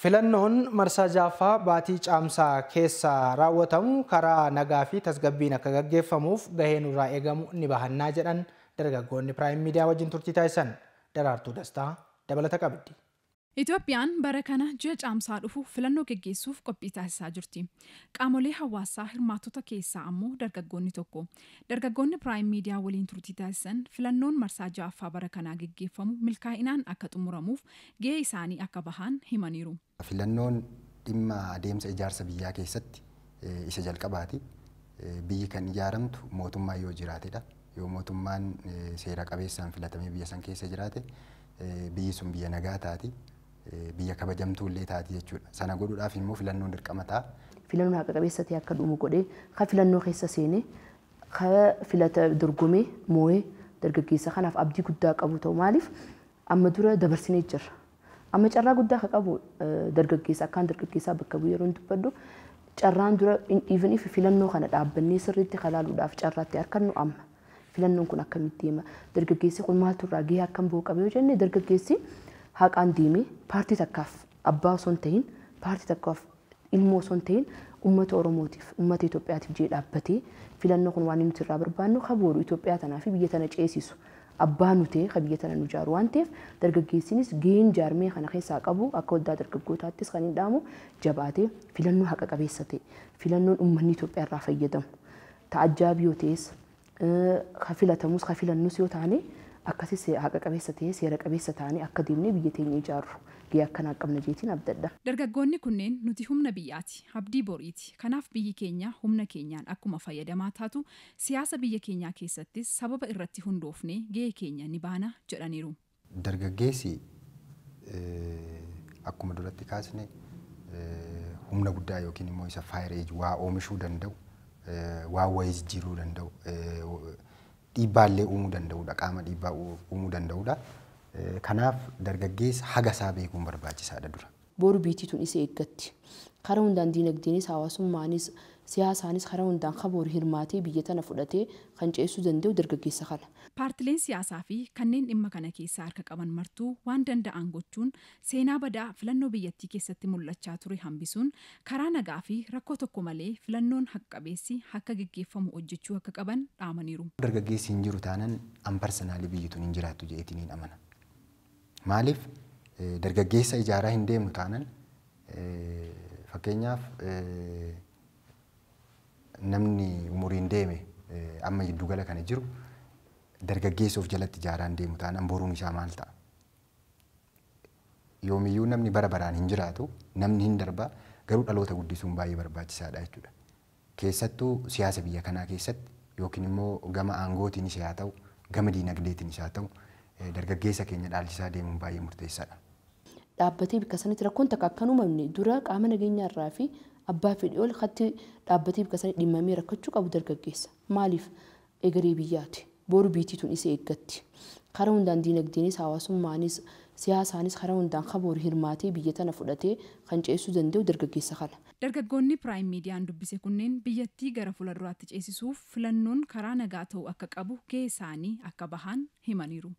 Filannoon marsaa jaafaa baatii caamsaa keessa raawwatamu karaa nagaa fi tasgabbiin akka gaggeeffamuuf gahee nurraa eegamu ni bahannaa jedhan dargaggoonni piraayim miidiyaa wajjiin turtii taasisan. Daraartuu Dastaa dabalata qabdi. Itoophiyaan bara kana ji'a caamsaa dhufu filannoo geggeessuuf qophii taasisaa jirti. Qaamolee hawaasaa hirmaattota keessaa ammoo dargaggoonni tokko. Dargaggoonni Piraayim Miidiyaa waliin turtii taasisan filannoon marsaa ja'affaa bara kanaa geggeeffamu milkaa'inaan akka xumuramuuf gahee isaanii akka bahaan himaniiru. Filannoon dhimma adeemsa ijaarsa biyyaa keessatti e, isa jalqabaati. E, biyyi kan ijaaramtu mootummaa yoo jiraatedha. Yoo mootummaan e, seera qabeessaan filatamee biyya san keessa jiraate biyyi sun biyya nagaa taati. biyya kabajamtuu illee taati jechuudha. Sana godhuudhaaf immoo filannoon dirqama ta'a. Filannoon haqa qabeessatti akka dhumu godhee ka filannoo keessa seenee ka filata dorgomee moo'ee dargaggeessa kanaaf abdii guddaa qabu ta'u maaliif amma dura dabarsinee jirra. Amma carraa guddaa ka qabu dargaggeessa akkaan dargaggeessaa bakka bu'u yeroo dubbadhu carraan dura dhiifaniif filannoo kana dhaabbannee sirriitti kalaaluudhaaf carraatti harkannu amma. Filannoon kun akkamitti hima? Dargaggeessi kun maal turraa gahee akkam bu'u qabee yoo jenne dargaggeessi haqaan deemee paartii takkaaf abbaa osoo hin ta'in paartii takkaaf ilmoo osoo hin ta'in uummata Oromootiif uummata Itoophiyaatiif jee dhaabbatee filannoo kun waan nuti irraa barbaannu kan boodu Itoophiyaa tanaa fi biyya tana ceesisu abbaa nutee kan biyya tana nu jaaru waan ta'eef dargaggeessinis gaheen jaarmee kana keessaa qabu akka waggaa dargaggootaattis kan hin dhaamu jabaatee filannoo haqa qabeessa ta'e filannoon uummanni Itoophiyaa irraa fayyadamu ta'ajjaa biyyoota ta'es ka filatamus ka filannus yoo taane akkasii haqa qabeessa ta'ee seera qabeessa ta'anii akka deemnee biyya teenya ijaaru gahee akkanaa qabna jeetiin abdadha. Dargaggoonni kunneen nuti humna biyyaati abdii boriiti kanaaf biyyi keenya humna keenyaan akkuma fayyadamaa taatu siyaasa biyya keenyaa keessattis sababa irratti hundoofne gahee keenya ni baana jedhaniiru. Dargaggeessi eh, akkuma duratti kaasne eh, humna guddaa yookiin immoo isa faayireeji waa oomishuu danda'u eh, waa wayis jiruu danda'u. dhiibbaallee uumuu danda'udha. Qaama dhiibbaa uumuu danda'udha. Kanaaf dargaggeessa haga isaa beekuun barbaachisaadha dura. biitii biitiituun isa eeggatti. Karaa hundaan dinagdeenis hawaasummaanis siyaasaanis karaa hundaan kaboor hirmaatee biyya tana fudhatee kan ceesuu danda'u dargaggeessa kana. Paartileen siyaasaa fi kanneen dhimma kana keessaa harka qaban martuu waan danda'an gochuun seenaa badaa filannoo biyyattii keessatti mul'achaa ture hambisuun karaa nagaa fi rakkoo tokko malee filannoon haqqabeessi akka gaggeeffamu hojjechuu akka qaban dhaamaniiru. Dargaggeessi hin jiru taanaan an parsanaalii amana. Maaliif? Eh, dargaggeessa ijaaraa hin deemnu taanan eh, fakkeenyaaf eh, namni umuriin deeme amma gala kana jiru dargaggeessa jalatti ijaaraa hin deemu taanan boruun isaa maal ta'a? Yoomiyyuu namni bara baraan hin jiraatu namni hin darbaa garuu dhaloota guddisuun baay'ee barbaachisaadha jechuudha. Keessattuu siyaasa biyya kanaa keessatti yookiin immoo gama aangootiinis haa ta'u gama diinagdeetiinis haa ta'u dargaggeessa keenya dhaalchisaa deemuun baay'ee murteessaadha. dhaabbatee bikka sanitti rakkoon takka akkan uumamne dura qaama irraa fi abbaa fedhii ol hatti dhaabbatee bikka sanitti dhimmamee rakkachuu qabu dargaggeessa. Maaliif egeree biyyaati. Boru biitiituun isa eeggatti. Karaa hundaan diinagdeenis hawaasummaanis siyaasaanis karaa hundaan kabooru hirmaatee biyya tana fudhatee kan ceesisuu danda'u dargaggeessa kana. Dargaggoonni piraayim miidiyaan dubbise kunneen biyyattii gara fuulduraatti ceesisuuf filannoon karaa nagaa ta'uu akka qabu gahee akka bahan himaniiru.